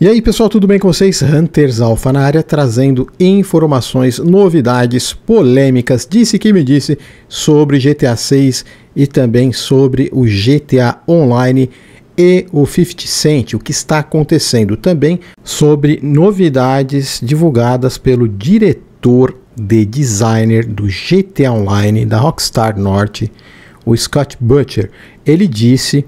E aí pessoal, tudo bem com vocês? Hunters Alpha na área, trazendo informações, novidades, polêmicas, disse que me disse sobre GTA 6 e também sobre o GTA Online e o 50 Cent, o que está acontecendo também sobre novidades divulgadas pelo diretor de designer do GTA Online da Rockstar Norte, o Scott Butcher. Ele disse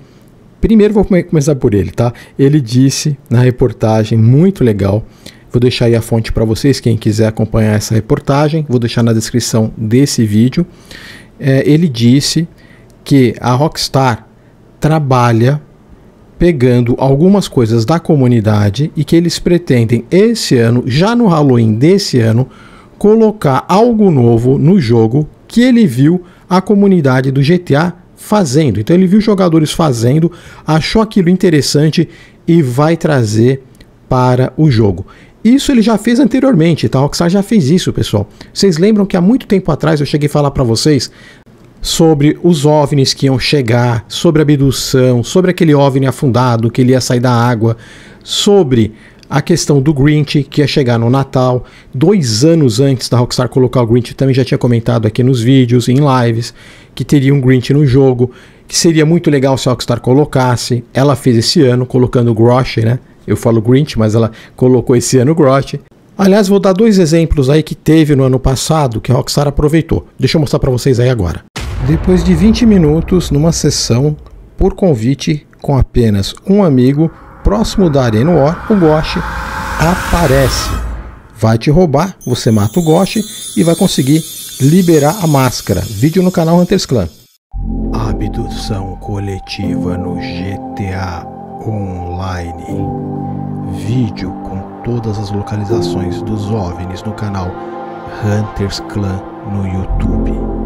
Primeiro vou começar por ele, tá? Ele disse na reportagem muito legal. Vou deixar aí a fonte para vocês, quem quiser acompanhar essa reportagem, vou deixar na descrição desse vídeo. É, ele disse que a Rockstar trabalha pegando algumas coisas da comunidade e que eles pretendem esse ano, já no Halloween desse ano, colocar algo novo no jogo que ele viu a comunidade do GTA fazendo. Então ele viu jogadores fazendo, achou aquilo interessante e vai trazer para o jogo. Isso ele já fez anteriormente, tá? O Rockstar já fez isso, pessoal. Vocês lembram que há muito tempo atrás eu cheguei a falar para vocês sobre os OVNIs que iam chegar, sobre a abdução, sobre aquele OVNI afundado que ele ia sair da água, sobre a questão do Grinch, que ia chegar no Natal, dois anos antes da Rockstar colocar o Grinch, também já tinha comentado aqui nos vídeos, em lives, que teria um Grinch no jogo, que seria muito legal se a Rockstar colocasse. Ela fez esse ano, colocando o Grosh, né? Eu falo Grinch, mas ela colocou esse ano o Grosh. Aliás, vou dar dois exemplos aí que teve no ano passado que a Rockstar aproveitou. Deixa eu mostrar para vocês aí agora. Depois de 20 minutos numa sessão por convite com apenas um amigo, próximo da Arena War, o Goshi aparece. Vai te roubar, você mata o Goshi e vai conseguir liberar a máscara. Vídeo no canal Hunters Clan. Abdução coletiva no GTA Online. Vídeo com todas as localizações dos OVNIs no canal Hunters Clan no YouTube.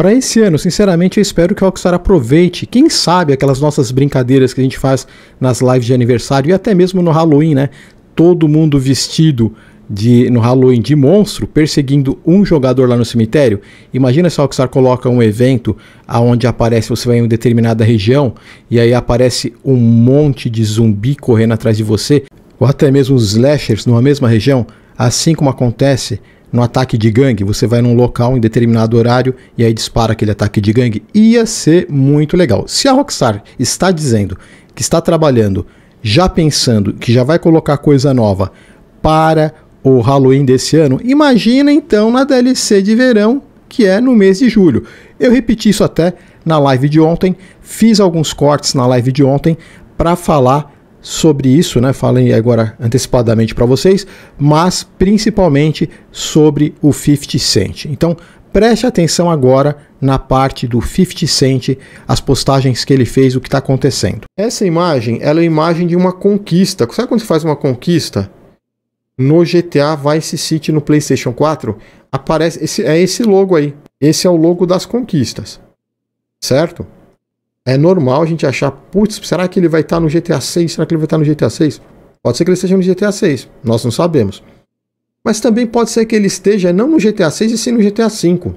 Para esse ano, sinceramente, eu espero que o Rockstar aproveite, quem sabe, aquelas nossas brincadeiras que a gente faz nas lives de aniversário e até mesmo no Halloween, né? Todo mundo vestido de, no Halloween de monstro perseguindo um jogador lá no cemitério. Imagina se o Rockstar coloca um evento aonde aparece você vai em uma determinada região e aí aparece um monte de zumbi correndo atrás de você, ou até mesmo slashers numa mesma região, assim como acontece no ataque de gangue, você vai num local em determinado horário e aí dispara aquele ataque de gangue, ia ser muito legal. Se a Rockstar está dizendo que está trabalhando, já pensando que já vai colocar coisa nova para o Halloween desse ano, imagina então na DLC de verão, que é no mês de julho. Eu repeti isso até na live de ontem, fiz alguns cortes na live de ontem para falar sobre isso, né? Falem agora antecipadamente para vocês, mas principalmente sobre o 50 Cent. Então, preste atenção agora na parte do 50 Cent, as postagens que ele fez, o que está acontecendo. Essa imagem, ela é a imagem de uma conquista. Sabe quando você faz uma conquista? No GTA Vice City no PlayStation 4, aparece esse, é esse logo aí. Esse é o logo das conquistas. Certo? É normal a gente achar, putz, será que ele vai estar tá no GTA 6? Será que ele vai estar tá no GTA 6? Pode ser que ele esteja no GTA 6, nós não sabemos. Mas também pode ser que ele esteja não no GTA 6 e sim no GTA 5.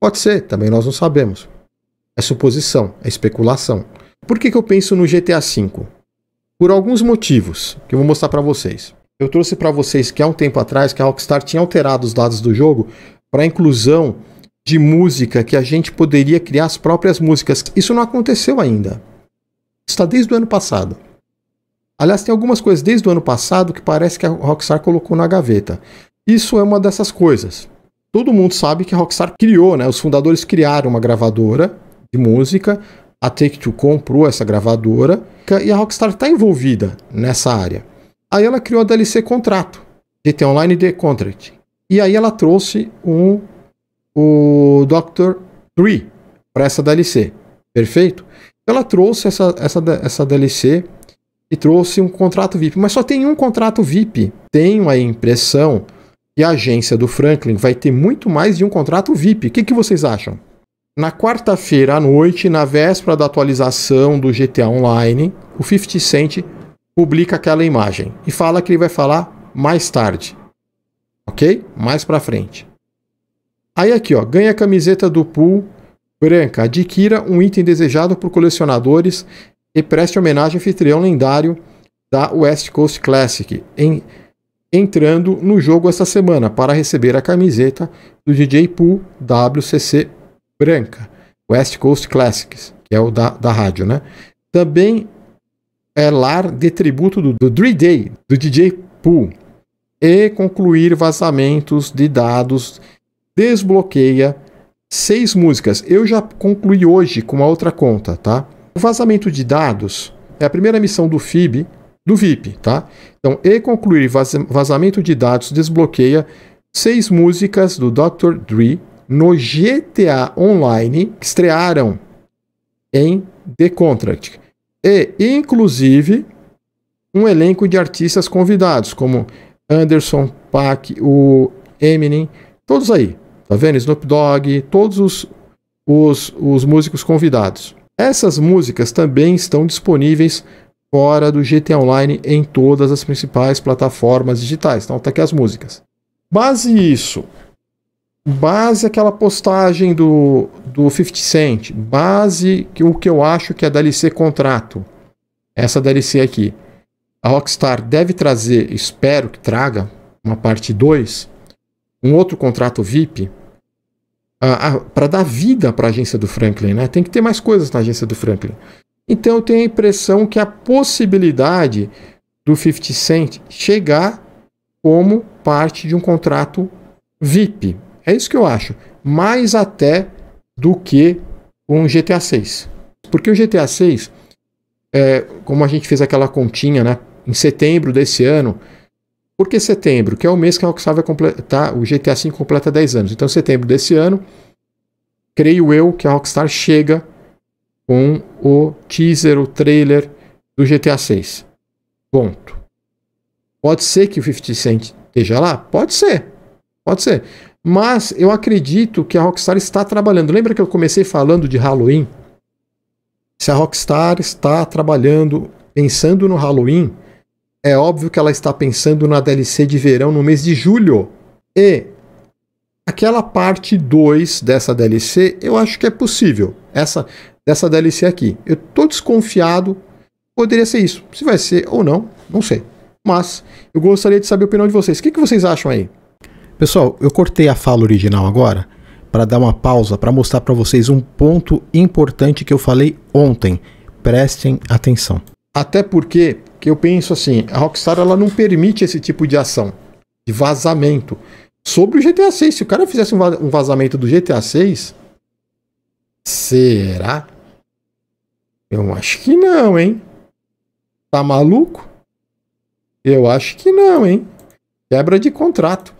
Pode ser, também nós não sabemos. É suposição, é especulação. Por que, que eu penso no GTA V? Por alguns motivos que eu vou mostrar para vocês. Eu trouxe para vocês que há um tempo atrás que a Rockstar tinha alterado os dados do jogo para inclusão de música que a gente poderia criar as próprias músicas. Isso não aconteceu ainda. Está desde o ano passado. Aliás, tem algumas coisas desde o ano passado que parece que a Rockstar colocou na gaveta. Isso é uma dessas coisas. Todo mundo sabe que a Rockstar criou, né? Os fundadores criaram uma gravadora de música, a Take-Two comprou essa gravadora e a Rockstar está envolvida nessa área. Aí ela criou a DLC Contrato, GTA Online The Contract. E aí ela trouxe um o Doctor 3 para essa DLC, perfeito? Então, ela trouxe essa, essa, essa DLC e trouxe um contrato VIP, mas só tem um contrato VIP. Tenho a impressão que a agência do Franklin vai ter muito mais de um contrato VIP. O que, que vocês acham? Na quarta-feira à noite, na véspera da atualização do GTA Online, o 50 Cent publica aquela imagem e fala que ele vai falar mais tarde. Ok? Mais pra frente. Aí aqui, ó, ganha a camiseta do pool branca. Adquira um item desejado por colecionadores e preste homenagem ao anfitrião lendário da West Coast Classic, em, entrando no jogo essa semana para receber a camiseta do DJ Pool WCC branca, West Coast Classics, que é o da, da rádio, né? Também é lar de tributo do, do Day, do DJ Pool, e concluir vazamentos de dados desbloqueia seis músicas. Eu já concluí hoje com uma outra conta, tá? O vazamento de dados é a primeira missão do FIB, do VIP, tá? Então, e concluir vazamento de dados desbloqueia seis músicas do Dr. Dre no GTA Online que estrearam em The Contract. E, inclusive, um elenco de artistas convidados, como Anderson, Pac, o Eminem, todos aí. Tá vendo? Snoop Dogg, todos os, os, os músicos convidados. Essas músicas também estão disponíveis fora do GT Online em todas as principais plataformas digitais. Então tá aqui as músicas. Base isso, base aquela postagem do, do 50 Cent, base que, o que eu acho que é a DLC contrato, essa DLC aqui. A Rockstar deve trazer, espero que traga, uma parte 2, um outro contrato VIP para dar vida para a agência do Franklin, né? Tem que ter mais coisas na agência do Franklin. Então eu tenho a impressão que a possibilidade do 50 Cent chegar como parte de um contrato VIP. É isso que eu acho. Mais até do que um GTA 6. Porque o GTA 6, é, como a gente fez aquela continha, né? Em setembro desse ano, por que setembro? Que é o mês que a Rockstar vai completar, o GTA V completa 10 anos. Então, setembro desse ano, creio eu que a Rockstar chega com o teaser, o trailer do GTA VI. Ponto. Pode ser que o 50 Cent esteja lá? Pode ser. Pode ser. Mas eu acredito que a Rockstar está trabalhando. Lembra que eu comecei falando de Halloween? Se a Rockstar está trabalhando, pensando no Halloween, é óbvio que ela está pensando na DLC de verão no mês de julho. E aquela parte 2 dessa DLC, eu acho que é possível. Essa dessa DLC aqui. Eu tô desconfiado, poderia ser isso. Se vai ser ou não, não sei. Mas eu gostaria de saber a opinião de vocês. O que, que vocês acham aí? Pessoal, eu cortei a fala original agora para dar uma pausa para mostrar para vocês um ponto importante que eu falei ontem. Prestem atenção. Até porque que eu penso assim, a Rockstar ela não permite esse tipo de ação, de vazamento. Sobre o GTA 6, se o cara fizesse um vazamento do GTA 6, será? Eu acho que não, hein? Tá maluco? Eu acho que não, hein? Quebra de contrato.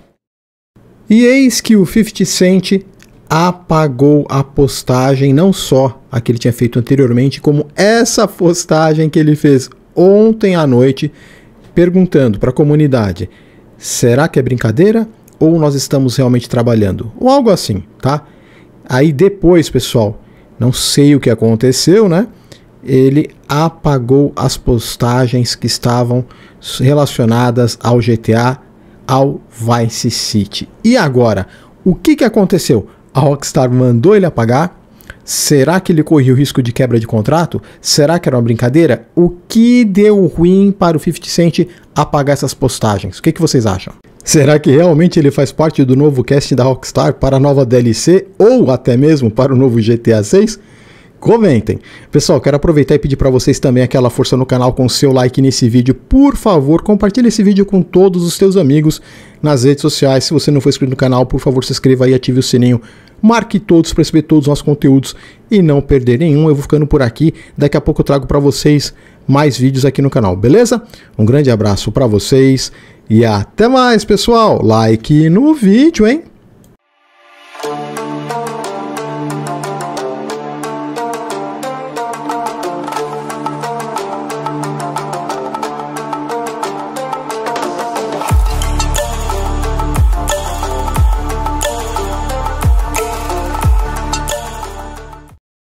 E eis que o 50 Cent apagou a postagem, não só a que ele tinha feito anteriormente, como essa postagem que ele fez ontem à noite perguntando para a comunidade: será que é brincadeira ou nós estamos realmente trabalhando? Ou algo assim, tá? Aí depois, pessoal, não sei o que aconteceu, né? Ele apagou as postagens que estavam relacionadas ao GTA, ao Vice City. E agora? O que, que aconteceu? A Rockstar mandou ele apagar Será que ele corria o risco de quebra de contrato? Será que era uma brincadeira? O que deu ruim para o 50 Cent apagar essas postagens? O que, que vocês acham? Será que realmente ele faz parte do novo cast da Rockstar para a nova DLC ou até mesmo para o novo GTA 6? comentem. Pessoal, quero aproveitar e pedir para vocês também aquela força no canal com o seu like nesse vídeo. Por favor, compartilhe esse vídeo com todos os seus amigos nas redes sociais. Se você não for inscrito no canal, por favor, se inscreva e ative o sininho. Marque todos para receber todos os nossos conteúdos e não perder nenhum. Eu vou ficando por aqui. Daqui a pouco eu trago para vocês mais vídeos aqui no canal, beleza? Um grande abraço para vocês e até mais, pessoal. Like no vídeo, hein?